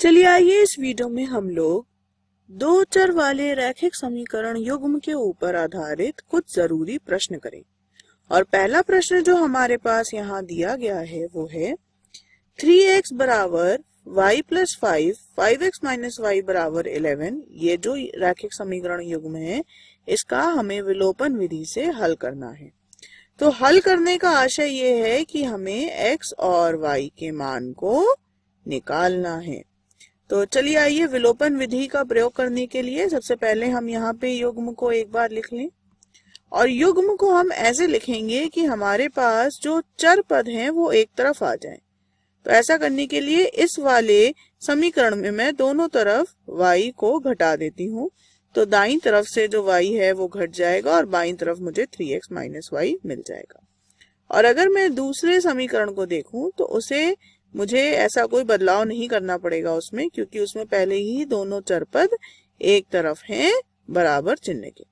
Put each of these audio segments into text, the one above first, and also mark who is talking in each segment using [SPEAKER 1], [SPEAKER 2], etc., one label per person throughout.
[SPEAKER 1] चलिए आइए इस वीडियो में हम लोग दो चर वाले रैखिक समीकरण युग्म के ऊपर आधारित कुछ जरूरी प्रश्न करें और पहला प्रश्न जो हमारे पास यहाँ दिया गया है वो है थ्री एक्स बराबर Y plus five five X minus Y बराबर इलेवन ये जो रैखिक समीकरण युग्म है इसका हमें विलोपन विधि से हल करना है तो हल करने का आशय ये है कि हमें x और y के मान को निकालना है तो चलिए आइए विलोपन विधि का प्रयोग करने के लिए सबसे पहले हम यहाँ पे युग्म को एक बार लिख लें और युग्म को हम ऐसे लिखेंगे कि हमारे पास जो चर पद हैं वो एक तरफ आ जाए तो ऐसा करने के लिए इस वाले समीकरण में मैं दोनों तरफ y को घटा देती हूँ तो दाई तरफ से जो y है वो घट जाएगा और बाई तरफ मुझे 3x एक्स माइनस वाई मिल जाएगा और अगर मैं दूसरे समीकरण को देखूं तो उसे मुझे ऐसा कोई बदलाव नहीं करना पड़ेगा उसमें क्योंकि उसमें पहले ही दोनों चरपद एक तरफ हैं बराबर चिन्ह के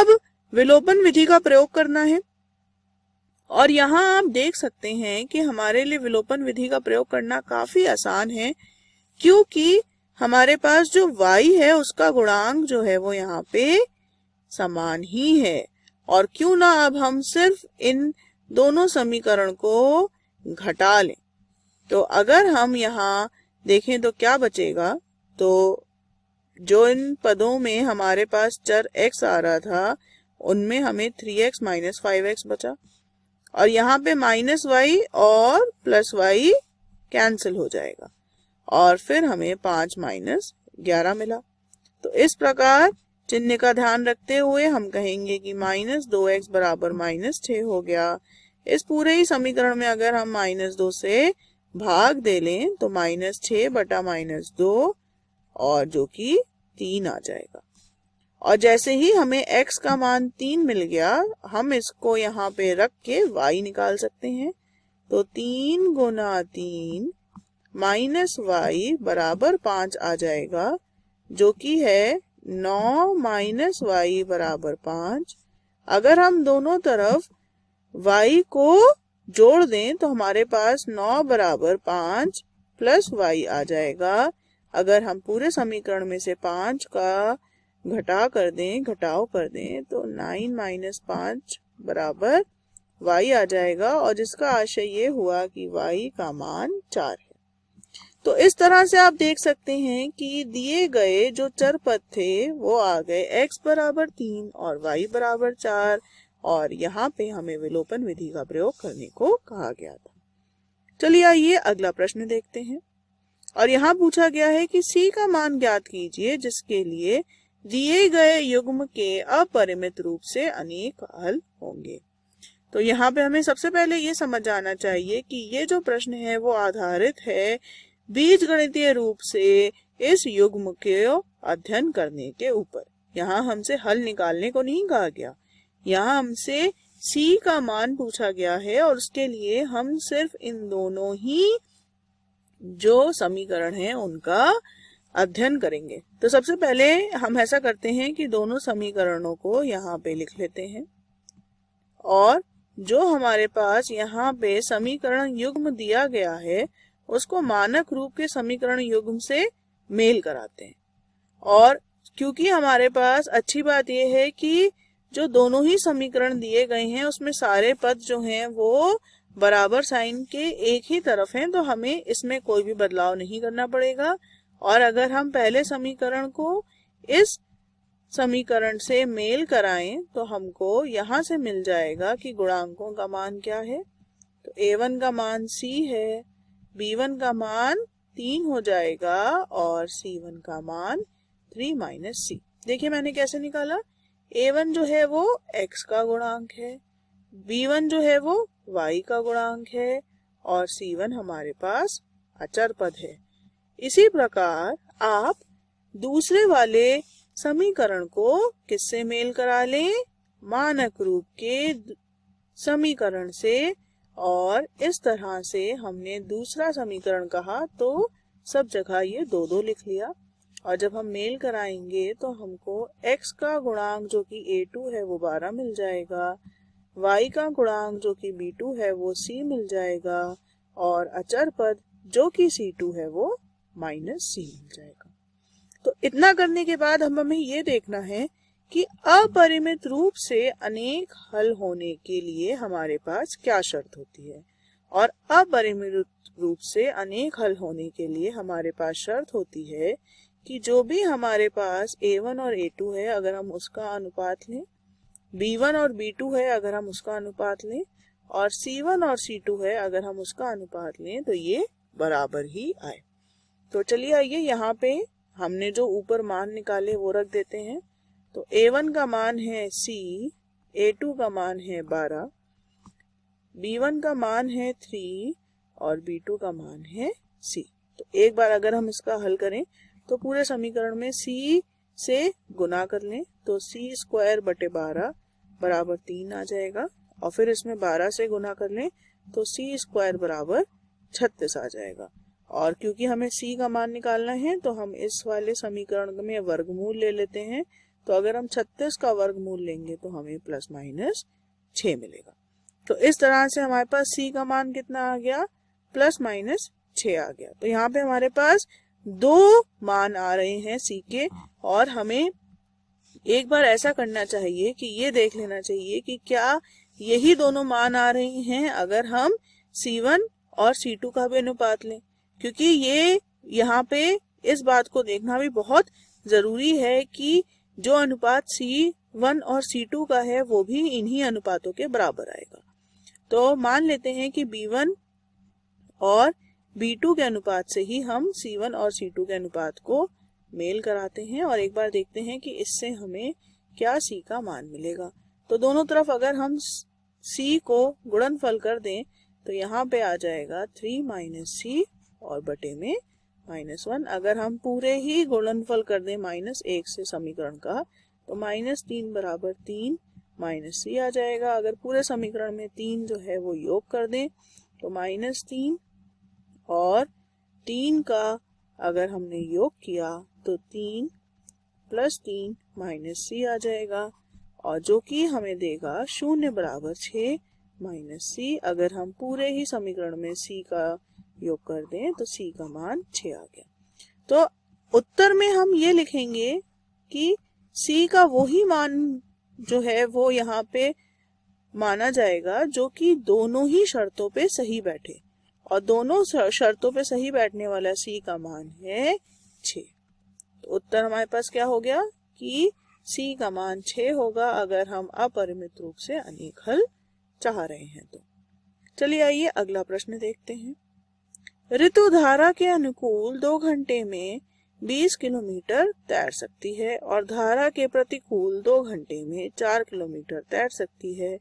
[SPEAKER 1] अब विलोपन विधि का प्रयोग करना है और यहाँ आप देख सकते हैं कि हमारे लिए विलोपन विधि का प्रयोग करना काफी आसान है क्योंकि हमारे पास जो y है उसका गुणांक जो है वो यहाँ पे समान ही है और क्यों ना अब हम सिर्फ इन दोनों समीकरण को घटा लें तो अगर हम यहाँ देखें तो क्या बचेगा तो जो इन पदों में हमारे पास चर x आ रहा था उनमें हमें 3x एक्स माइनस फाइव बचा और यहाँ पे माइनस वाई और प्लस वाई कैंसिल हो जाएगा और फिर हमें पांच माइनस ग्यारह मिला तो इस प्रकार चिन्ह का ध्यान रखते हुए हम कहेंगे कि माइनस दो एक्स बराबर माइनस छ हो गया इस पूरे ही समीकरण में अगर हम माइनस दो से भाग दे लें तो माइनस छ बटा माइनस दो और जो कि तीन आ जाएगा और जैसे ही हमें x का मान तीन मिल गया हम इसको यहाँ पे रख के y निकाल सकते हैं तो तीन गुना तीन माइनस वाई बराबर पांच आ जाएगा जो कि है नौ माइनस वाई बराबर पांच अगर हम दोनों तरफ y को जोड़ दें तो हमारे पास नौ बराबर पांच प्लस वाई आ जाएगा अगर हम पूरे समीकरण में से पांच का घटा कर दें घटाव कर दें तो नाइन माइनस पाँच बराबर वाई आ जाएगा और जिसका आशय ये हुआ कि वाई का मान चार है तो इस तरह से आप देख सकते हैं कि दिए गए जो चर पद थे वो आ गए एक्स बराबर तीन और वाई बराबर चार और यहाँ पे हमें विलोपन विधि का प्रयोग करने को कहा गया था चलिए आइए अगला प्रश्न देखते हैं और यहाँ पूछा गया है कि सी का मान ज्ञात कीजिए जिसके लिए दिए गए युग्म के अपरिमित रूप से अनेक हल होंगे तो यहाँ पे हमें सबसे पहले ये समझ आना चाहिए कि ये जो प्रश्न है वो आधारित है बीज गणितीय रूप से इस युग्म के अध्ययन करने के ऊपर यहाँ हमसे हल निकालने को नहीं कहा गया यहाँ हमसे सी का मान पूछा गया है और उसके लिए हम सिर्फ इन दोनों ही जो समीकरण है उनका अध्ययन करेंगे तो सबसे पहले हम ऐसा करते हैं कि दोनों समीकरणों को यहाँ पे लिख लेते हैं और जो हमारे पास यहाँ पे समीकरण युग्म दिया गया है उसको मानक रूप के समीकरण युग्म से मेल कराते हैं और क्योंकि हमारे पास अच्छी बात यह है कि जो दोनों ही समीकरण दिए गए हैं उसमें सारे पद जो हैं वो बराबर साइन के एक ही तरफ हैं तो हमें इसमें कोई भी बदलाव नहीं करना पड़ेगा और अगर हम पहले समीकरण को इस समीकरण से मेल कराएं तो हमको यहाँ से मिल जाएगा कि गुणांकों का मान क्या है तो a1 का मान c है b1 का मान तीन हो जाएगा और c1 का मान थ्री माइनस सी देखिए मैंने कैसे निकाला ए वन जो है वो एक्स का गुणांक है बी वन जो है वो वाई का गुणांक है और सी वन हमारे पास अचर पद है इसी प्रकार आप दूसरे वाले समीकरण को किससे मेल करा लें मानक रूप के समीकरण से और इस तरह से हमने दूसरा समीकरण कहा तो सब जगह ये दो दो लिख लिया और जब हम मेल कराएंगे तो हमको x का गुणांक जो कि a2 है वो 12 मिल जाएगा y का गुणांक जो कि b2 है वो c मिल जाएगा और अचर पद जो कि c2 है वो माइनस सी मिल जाएगा तो इतना करने के बाद हम हमें ये देखना है कि अपरिमित रूप से अनेक हल होने के लिए हमारे पास क्या शर्त होती है और अपरिमित रूप से अनेक हल होने के लिए हमारे पास शर्त होती है कि जो भी हमारे पास a1 और a2 है अगर हम उसका अनुपात लें b1 और b2 है अगर हम उसका अनुपात लें और c1 और c2 है अगर हम उसका अनुपात लें तो ये बराबर ही आए तो चलिए आइए यहाँ पे हमने जो ऊपर मान निकाले वो रख देते हैं तो a1 का मान है c a2 का मान है 12 b1 का मान है 3 और b2 का मान है c तो एक बार अगर हम इसका हल करें तो पूरे समीकरण में c से गुना कर लें तो c स्क्वायर बटे बारह बराबर तीन आ जाएगा और फिर इसमें बारह से गुना कर लें तो c स्क्वायर बराबर छत्तीस आ जाएगा और क्योंकि हमें c का मान निकालना है तो हम इस वाले समीकरण में वर्गमूल ले लेते हैं तो अगर हम छत्तीस का वर्गमूल लेंगे तो हमें प्लस माइनस छ मिलेगा तो इस तरह से हमारे पास c का मान कितना आ गया प्लस माइनस छ आ गया तो यहाँ पे हमारे पास दो मान आ रहे हैं सी के और हमें एक बार ऐसा करना चाहिए कि ये देख लेना चाहिए कि क्या यही दोनों मान आ रहे हैं अगर हम C1 और C2 का भी अनुपात लें क्योंकि ये यहाँ पे इस बात को देखना भी बहुत जरूरी है कि जो अनुपात C1 और C2 का है वो भी इन्हीं अनुपातों के बराबर आएगा तो मान लेते हैं कि B1 और B2 के अनुपात से ही हम C1 और C2 के अनुपात को मेल कराते हैं और एक बार देखते हैं कि इससे हमें क्या C का मान मिलेगा तो दोनों तरफ अगर हम C को गुणनफल कर दें तो यहाँ पे आ जाएगा थ्री माइनस सी और बटे में माइनस वन अगर हम पूरे ही गुणनफल कर दें माइनस एक से समीकरण का तो माइनस तीन बराबर तीन माइनस सी आ जाएगा अगर पूरे समीकरण में तीन जो है वो योग कर दें तो माइनस तीन और तीन का अगर हमने योग किया तो तीन प्लस तीन माइनस सी आ जाएगा और जो कि हमें देगा शून्य बराबर छ माइनस सी अगर हम पूरे ही समीकरण में सी का योग कर दें तो सी का मान छ आ गया तो उत्तर में हम ये लिखेंगे कि सी का वही मान जो है वो यहाँ पे माना जाएगा जो कि दोनों ही शर्तों पे सही बैठे और दोनों शर्तों पे सही बैठने वाला सी का मान है छ तो उत्तर हमारे पास क्या हो गया कि सी का मान छ होगा अगर हम अपरिमित रूप से अनेक हल चाह रहे हैं तो चलिए आइए अगला प्रश्न देखते हैं ऋतु धारा के अनुकूल दो घंटे में 20 किलोमीटर तैर सकती है और धारा के प्रतिकूल दो घंटे में चार किलोमीटर तैर सकती है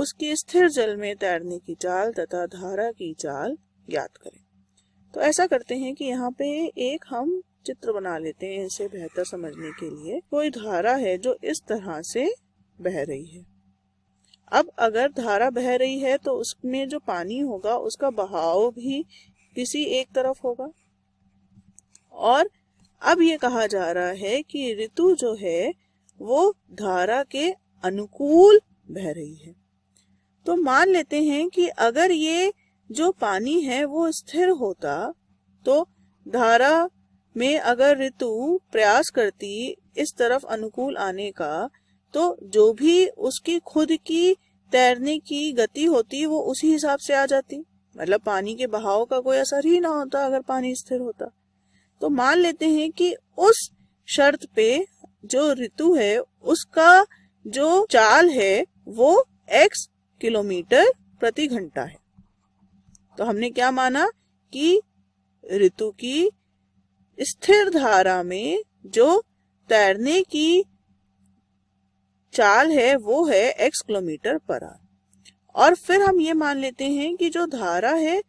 [SPEAKER 1] उसके स्थिर जल में तैरने की चाल तथा धारा की चाल ज्ञात करें तो ऐसा करते हैं कि यहाँ पे एक हम चित्र बना लेते हैं इसे बेहतर समझने के लिए कोई धारा है जो इस तरह से बह रही है अब अगर धारा बह रही है तो उसमें जो पानी होगा उसका बहाव भी किसी एक तरफ होगा और अब ये कहा जा रहा है कि ऋतु जो है वो धारा के अनुकूल बह रही है तो मान लेते हैं कि अगर ये जो पानी है वो स्थिर होता तो धारा में अगर ऋतु प्रयास करती इस तरफ अनुकूल आने का तो जो भी उसकी खुद की तैरने की गति होती वो उसी हिसाब से आ जाती मतलब पानी के बहाव का कोई असर ही ना होता अगर पानी स्थिर होता तो मान लेते हैं कि उस शर्त पे जो ऋतु है उसका जो चाल है वो एक्स किलोमीटर प्रति घंटा है तो हमने क्या माना कि ऋतु की स्थिर धारा में जो तैरने की चाल है वो है एक्स किलोमीटर पर आर और फिर हम ये मान लेते हैं कि जो धारा है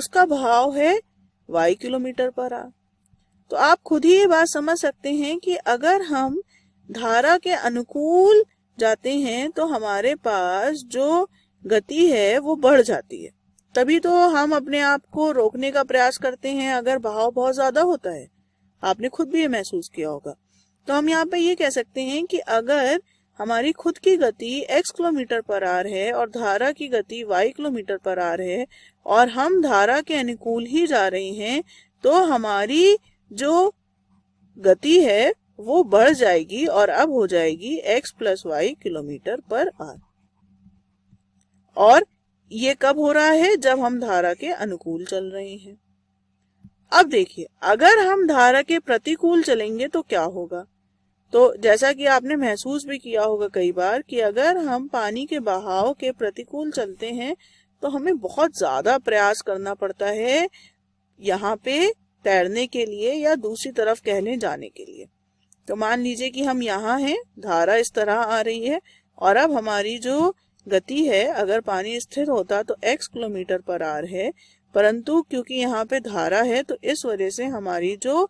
[SPEAKER 1] उसका भाव है वाई किलोमीटर पर आर तो आप खुद ही ये बात समझ सकते हैं कि अगर हम धारा के अनुकूल जाते हैं तो हमारे पास जो गति है वो बढ़ जाती है तभी तो हम अपने आप को रोकने का प्रयास करते हैं अगर भाव बहुत ज्यादा होता है आपने खुद भी ये महसूस किया होगा तो हम यहाँ पे ये कह सकते हैं कि अगर हमारी खुद की गति x किलोमीटर पर आर है और धारा की गति y किलोमीटर पर आर है और हम धारा के अनुकूल ही जा रहे हैं तो हमारी जो गति है वो बढ़ जाएगी और अब हो जाएगी x plus Y kilometre per R और ये कब हो रहा है जब हम धारा के अनुकूल चल रहे हैं अब देखिए अगर हम धारा के प्रतिकूल चलेंगे तो क्या होगा तो जैसा कि आपने महसूस भी किया होगा कई बार कि अगर हम पानी के बहाव के प्रतिकूल चलते हैं तो हमें बहुत ज्यादा प्रयास करना पड़ता है यहाँ पे तैरने के लिए या दूसरी तरफ कहने जाने के लिए तो मान लीजिए कि हम यहाँ हैं धारा इस तरह आ रही है और अब हमारी जो गति है अगर पानी स्थिर होता तो x किलोमीटर पर आर है परंतु क्योंकि यहाँ पे धारा है तो इस वजह से हमारी जो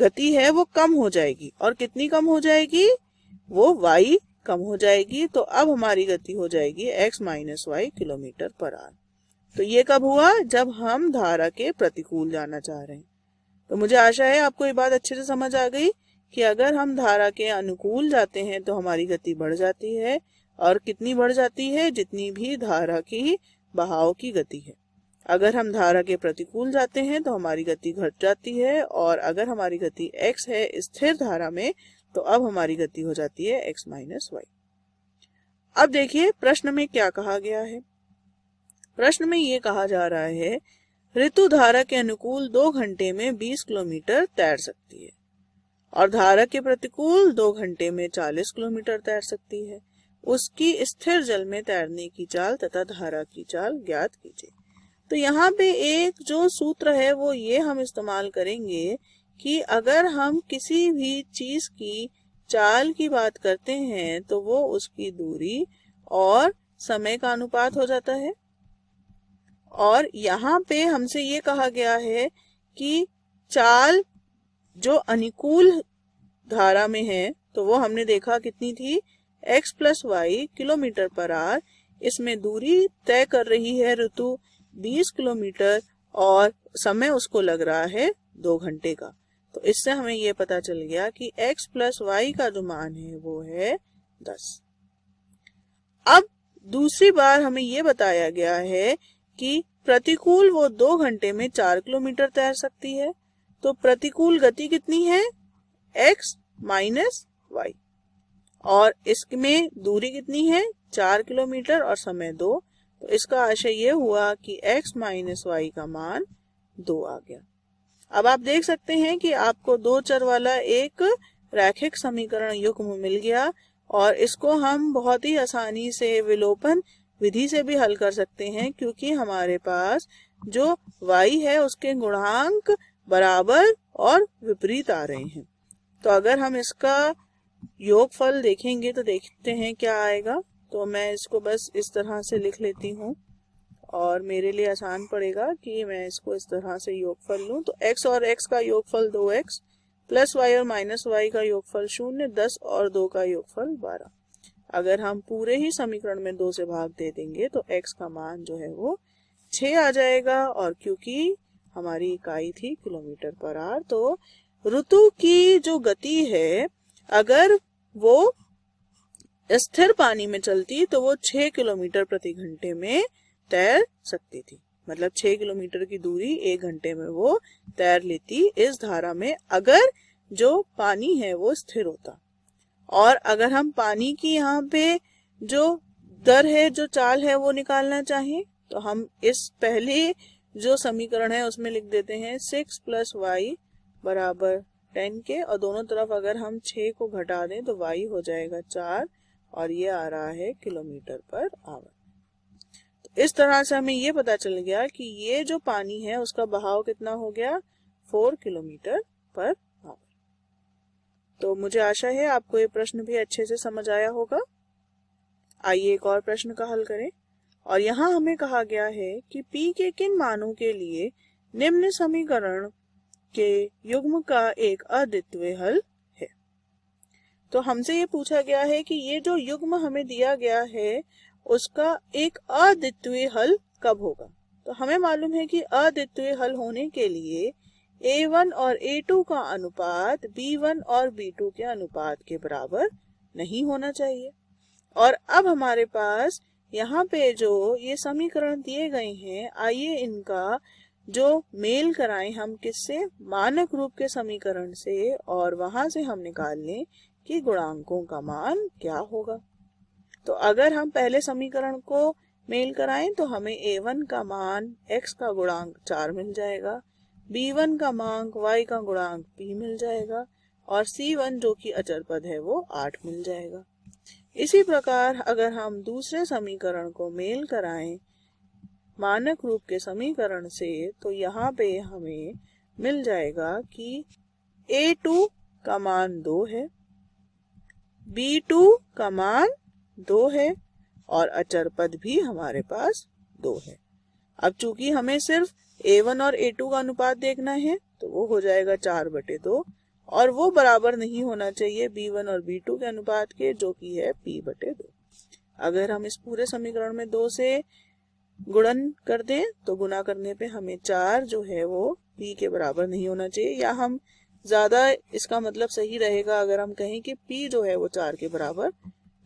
[SPEAKER 1] गति है वो कम हो जाएगी और कितनी कम हो जाएगी वो y कम हो जाएगी तो अब हमारी गति हो जाएगी x minus Y kilometre per R तो ये कब हुआ जब हम धारा के प्रतिकूल जाना चाह रहे हैं तो मुझे आशा है आपको ये बात अच्छे से समझ आ गई कि अगर हम धारा के अनुकूल जाते हैं तो हमारी गति बढ़ जाती है और कितनी बढ़ जाती है जितनी भी धारा की बहाव की गति है अगर हम धारा के प्रतिकूल जाते हैं तो हमारी गति घट जाती है और अगर हमारी गति x है स्थिर धारा में तो अब हमारी गति हो जाती है x माइनस वाई अब देखिए प्रश्न में क्या कहा गया है प्रश्न में ये कहा जा रहा है ऋतु धारा के अनुकूल दो घंटे में 20 किलोमीटर तैर सकती है और धारा के प्रतिकूल दो घंटे में 40 किलोमीटर तैर सकती है उसकी स्थिर जल में तैरने की चाल तथा धारा की चाल ज्ञात कीजिए तो यहाँ पे एक जो सूत्र है वो ये हम इस्तेमाल करेंगे कि अगर हम किसी भी चीज की चाल की बात करते हैं तो वो उसकी दूरी और समय का अनुपात हो जाता है और यहाँ पे हमसे ये कहा गया है कि चाल जो अनुकूल धारा में है तो वो हमने देखा कितनी थी X plus Y kilometre per R इसमें दूरी तय कर रही है ऋतु 20 किलोमीटर और समय उसको लग रहा है दो घंटे का तो इससे हमें ये पता चल गया कि x प्लस वाई का जो मान है वो है 10। अब दूसरी बार हमें ये बताया गया है कि प्रतिकूल वो दो घंटे में चार किलोमीटर तैर सकती है तो प्रतिकूल गति कितनी है x माइनस वाई और इसमें दूरी कितनी है चार किलोमीटर और समय दो तो इसका आशय ये हुआ कि x माइनस वाई का मान दो आ गया अब आप देख सकते हैं कि आपको दो चर वाला एक रैखिक समीकरण युग्म मिल गया और इसको हम बहुत ही आसानी से विलोपन विधि से भी हल कर सकते हैं क्योंकि हमारे पास जो y है उसके गुणांक बराबर और विपरीत आ रहे हैं तो अगर हम इसका योग फल देखेंगे तो देखते हैं क्या आएगा तो मैं इसको बस इस तरह से लिख लेती हूँ और मेरे लिए आसान पड़ेगा कि मैं इसको इस तरह से योग फल लूँ तो x और x का योग फल दो एक्स प्लस वाई और माइनस वाई का योग फल शून्य दस और दो का योगफल बारह अगर हम पूरे ही समीकरण में दो से भाग दे देंगे तो x का मान जो है वो छ आ जाएगा और क्योंकि हमारी इकाई थी किलोमीटर पर आर तो ऋतु की जो गति है अगर वो स्थिर पानी में चलती तो वो छह किलोमीटर प्रति घंटे में तैर सकती थी मतलब छह किलोमीटर की दूरी एक घंटे में वो तैर लेती इस धारा में अगर जो पानी है वो स्थिर होता और अगर हम पानी की यहाँ पे जो दर है जो चाल है वो निकालना चाहें तो हम इस पहले जो समीकरण है उसमें लिख देते हैं सिक्स प्लस वाई बराबर टेन के और दोनों तरफ अगर हम छः को घटा दें तो वाई हो जाएगा चार और ये आ रहा है किलोमीटर पर आवर तो इस तरह से हमें ये पता चल गया कि ये जो पानी है उसका बहाव कितना हो गया फोर किलोमीटर पर आवर तो मुझे आशा है आपको ये प्रश्न भी अच्छे से समझ आया होगा आइए एक और प्रश्न का हल करें और यहाँ हमें कहा गया है कि P के किन मानों के लिए निम्न समीकरण के युग्म का एक अद्वितीय हल है तो हमसे ये पूछा गया है कि ये जो युग्म हमें दिया गया है उसका एक अद्वितीय हल कब होगा तो हमें मालूम है कि अद्वितीय हल होने के लिए a1 और a2 का अनुपात b1 और b2 के अनुपात के बराबर नहीं होना चाहिए और अब हमारे पास यहाँ पे जो ये समीकरण दिए गए हैं आइए इनका जो मेल कराएं हम किससे मानक रूप के समीकरण से और वहां से हम निकाल लें कि गुणांकों का मान क्या होगा तो अगर हम पहले समीकरण को मेल कराएं तो हमें ए वन का मान x का गुणांक चार मिल जाएगा बी वन का मांग y का गुणांक पी मिल जाएगा और वन जो कि अचर पद है वो आठ मिल जाएगा इसी प्रकार अगर हम दूसरे समीकरण को मेल कराएं मानक रूप के समीकरण से तो यहाँ पे हमें मिल जाएगा कि ए टू का मान दो है बी टू का मान दो है और अचर पद भी हमारे पास दो है अब चूंकि हमें सिर्फ ए वन और ए टू का अनुपात देखना है तो वो हो जाएगा चार बटे दो और वो बराबर नहीं होना चाहिए बी वन और बी टू के अनुपात के जो कि है पी बटे दो अगर हम इस पूरे समीकरण में दो से गुणन कर दें तो गुना करने पे हमें चार जो है वो पी के बराबर नहीं होना चाहिए या हम ज्यादा इसका मतलब सही रहेगा अगर हम कहें कि पी जो है वो चार के बराबर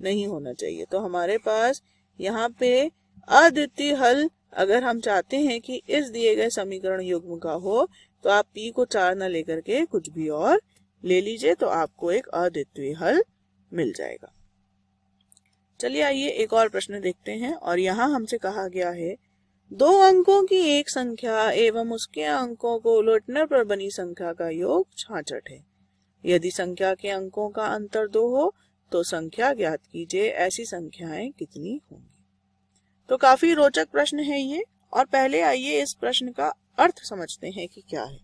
[SPEAKER 1] नहीं होना चाहिए तो हमारे पास यहाँ पे अद्वितीय हल अगर हम चाहते हैं कि इस दिए गए समीकरण युग्म का हो तो आप पी को चार न लेकर के कुछ भी और ले लीजिए तो आपको एक अद्वितीय हल मिल जाएगा चलिए आइए एक और प्रश्न देखते हैं और यहाँ हमसे कहा गया है दो अंकों की एक संख्या एवं उसके अंकों को उलटने पर बनी संख्या का योग छाछठ है यदि संख्या के अंकों का अंतर दो हो तो संख्या ज्ञात कीजिए ऐसी संख्याएं कितनी होंगी तो काफी रोचक प्रश्न है ये और पहले आइए इस प्रश्न का अर्थ समझते हैं कि क्या है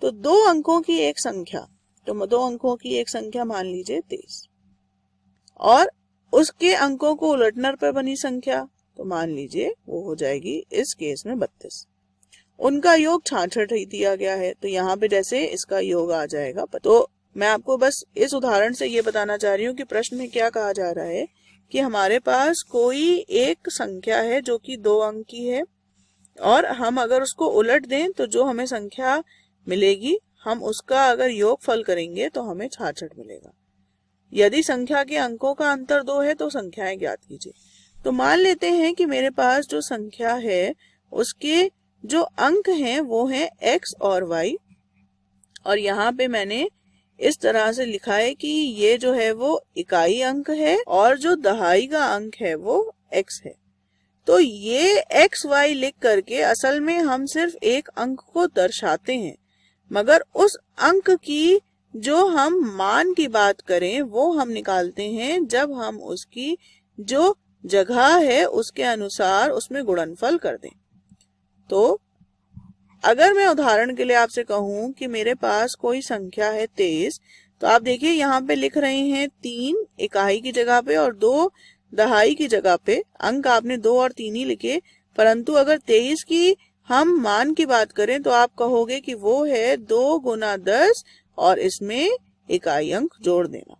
[SPEAKER 1] तो दो अंकों की एक संख्या तो दो अंकों की एक संख्या मान लीजिए तेईस और उसके अंकों को उलटनर पर बनी संख्या तो मान लीजिए वो हो जाएगी इस केस में बत्तीस उनका योग छाछठ ही दिया गया है तो यहाँ पे जैसे इसका योग आ जाएगा तो मैं आपको बस इस उदाहरण से ये बताना चाह रही हूँ कि प्रश्न में क्या कहा जा रहा है कि हमारे पास कोई एक संख्या है जो कि दो अंक की है और हम अगर उसको उलट दें तो जो हमें संख्या मिलेगी हम उसका अगर योग फल करेंगे तो हमें छाछठ मिलेगा यदि संख्या के अंकों का अंतर दो है तो संख्याएं ज्ञात कीजिए तो मान लेते हैं कि मेरे पास जो संख्या है उसके जो अंक हैं वो हैं x और y और यहाँ पे मैंने इस तरह से लिखा है कि ये जो है वो इकाई अंक है और जो दहाई का अंक है वो x है तो ये एक्स वाई लिख करके असल में हम सिर्फ एक अंक को दर्शाते हैं मगर उस अंक की जो हम मान की बात करें वो हम निकालते हैं जब हम उसकी जो जगह है उसके अनुसार उसमें गुणनफल कर दें तो अगर मैं उदाहरण के लिए आपसे कहूं कि मेरे पास कोई संख्या है तेईस तो आप देखिए यहाँ पे लिख रहे हैं तीन इकाई की जगह पे और दो दहाई की जगह पे अंक आपने दो और तीन ही लिखे परंतु अगर तेईस की हम मान की बात करें तो आप कहोगे कि वो है दो गुना दस और इसमें इकाई अंक जोड़ देना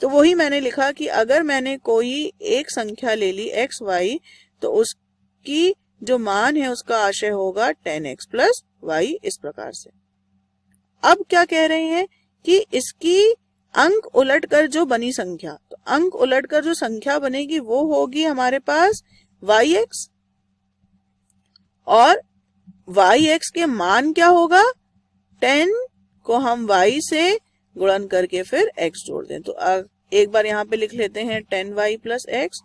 [SPEAKER 1] तो वही मैंने लिखा कि अगर मैंने कोई एक संख्या ले ली एक्स वाई तो उसकी जो मान है उसका आशय होगा टेन एक्स प्लस वाई इस प्रकार से अब क्या कह रहे हैं कि इसकी अंक उलट कर जो बनी संख्या तो अंक उलट कर जो संख्या बनेगी वो होगी हमारे पास वाई एक्स और वाई एक्स के मान क्या होगा टेन को हम y से गुणन करके फिर x जोड़ दें तो एक बार यहाँ पे लिख लेते हैं टेन वाई प्लस एक्स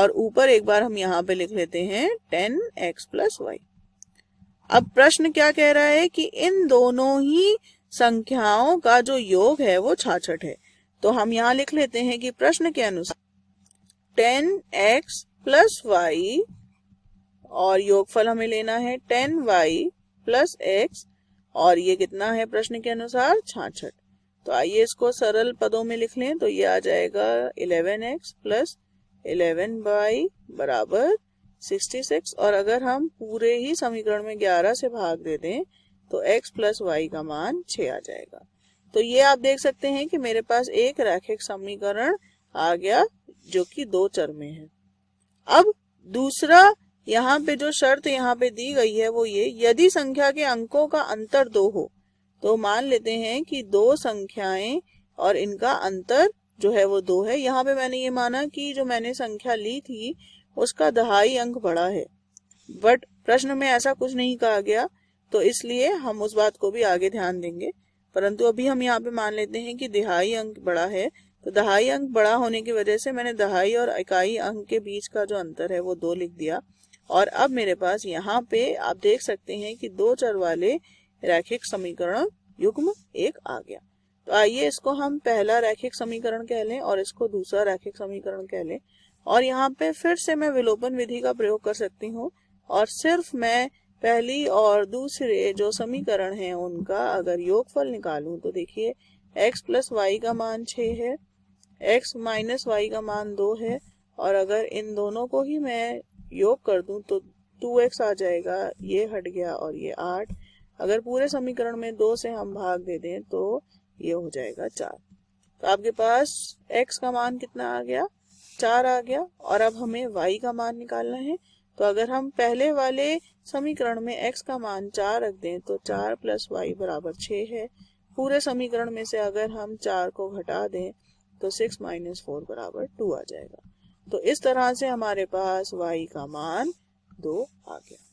[SPEAKER 1] और ऊपर एक बार हम यहाँ पे लिख लेते हैं टेन एक्स प्लस वाई अब प्रश्न क्या कह रहा है कि इन दोनों ही संख्याओं का जो योग है वो छाछठ है तो हम यहाँ लिख लेते हैं कि प्रश्न के अनुसार टेन एक्स प्लस वाई और योगफल हमें लेना है टेन वाई प्लस एक्स और ये कितना है प्रश्न के अनुसार छाछठ तो आइए इसको सरल पदों में लिख लें तो ये आ जाएगा eleven X plus eleven Y बराबर सिक्सटी सिक्स और अगर हम पूरे ही समीकरण में ग्यारह से भाग दे दें तो एक्स प्लस वाई का मान छ आ जाएगा तो ये आप देख सकते हैं कि मेरे पास एक रैखिक समीकरण आ गया जो कि दो चर में है अब दूसरा यहाँ पे जो शर्त यहाँ पे दी गई है वो ये यदि संख्या के अंकों का अंतर दो हो तो मान लेते हैं कि दो संख्याएं और इनका अंतर जो है वो दो है यहाँ पे मैंने ये माना कि जो मैंने संख्या ली थी उसका दहाई अंक बड़ा है बट प्रश्न में ऐसा कुछ नहीं कहा गया तो इसलिए हम उस बात को भी आगे ध्यान देंगे परंतु अभी हम यहाँ पे मान लेते हैं कि दहाई अंक बड़ा है तो दहाई अंक बड़ा होने की वजह से मैंने दहाई और इकाई अंक के बीच का जो अंतर है वो दो लिख दिया और अब मेरे पास यहाँ पे आप देख सकते हैं कि दो चर वाले रैखिक समीकरण युग्म एक आ गया तो आइए इसको हम पहला रैखिक समीकरण कह लें और इसको दूसरा रैखिक समीकरण कह लें और यहाँ पे फिर से मैं विलोपन विधि का प्रयोग कर सकती हूँ और सिर्फ मैं पहली और दूसरे जो समीकरण है उनका अगर योगफल निकालूं तो देखिए x प्लस वाई का मान छ है x माइनस वाई का मान दो है और अगर इन दोनों को ही मैं योग कर दूं तो 2x आ जाएगा ये हट गया और ये 8 अगर पूरे समीकरण में दो से हम भाग दे दें तो ये हो जाएगा चार तो आपके पास x का मान कितना आ गया चार आ गया और अब हमें y का मान निकालना है तो अगर हम पहले वाले समीकरण में x का मान चार रख दें तो चार प्लस वाई बराबर छः है पूरे समीकरण में से अगर हम चार को घटा दें तो सिक्स माइनस फोर बराबर टू आ जाएगा तो इस तरह से हमारे पास y का मान दो आ गया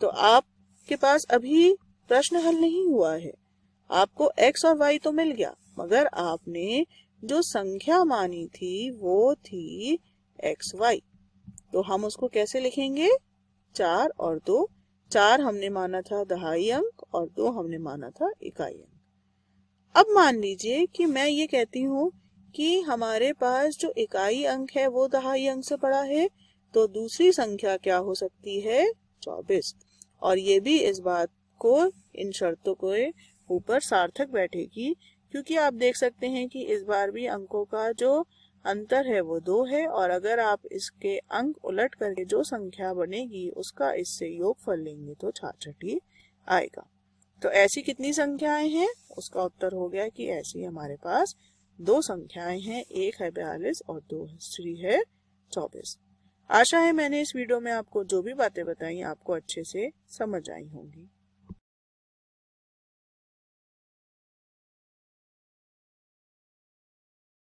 [SPEAKER 1] तो आपके पास अभी प्रश्न हल नहीं हुआ है आपको x और y तो मिल गया मगर आपने जो संख्या मानी थी वो थी एक्स वाई तो हम उसको कैसे लिखेंगे चार और दो चार हमने माना था दहाई अंक और दो हमने माना था इकाई अंक अब मान लीजिए कि मैं ये कहती हूँ कि हमारे पास जो इकाई अंक है वो दहाई अंक से बड़ा है तो दूसरी संख्या क्या हो सकती है चौबीस और ये भी इस बात को इन शर्तों के ऊपर सार्थक बैठेगी क्योंकि आप देख सकते हैं कि इस बार भी अंकों का जो अंतर है वो दो है और अगर आप इसके अंक उलट करके जो संख्या बनेगी उसका इससे योग फल लेंगे तो छाछठ ही आएगा तो ऐसी कितनी संख्याएं हैं उसका उत्तर हो गया कि ऐसी हमारे पास दो संख्याएं हैं एक है बयालीस और दो दूसरी है चौबीस आशा है मैंने इस वीडियो में आपको जो भी बातें बताई आपको अच्छे से समझ आई होंगी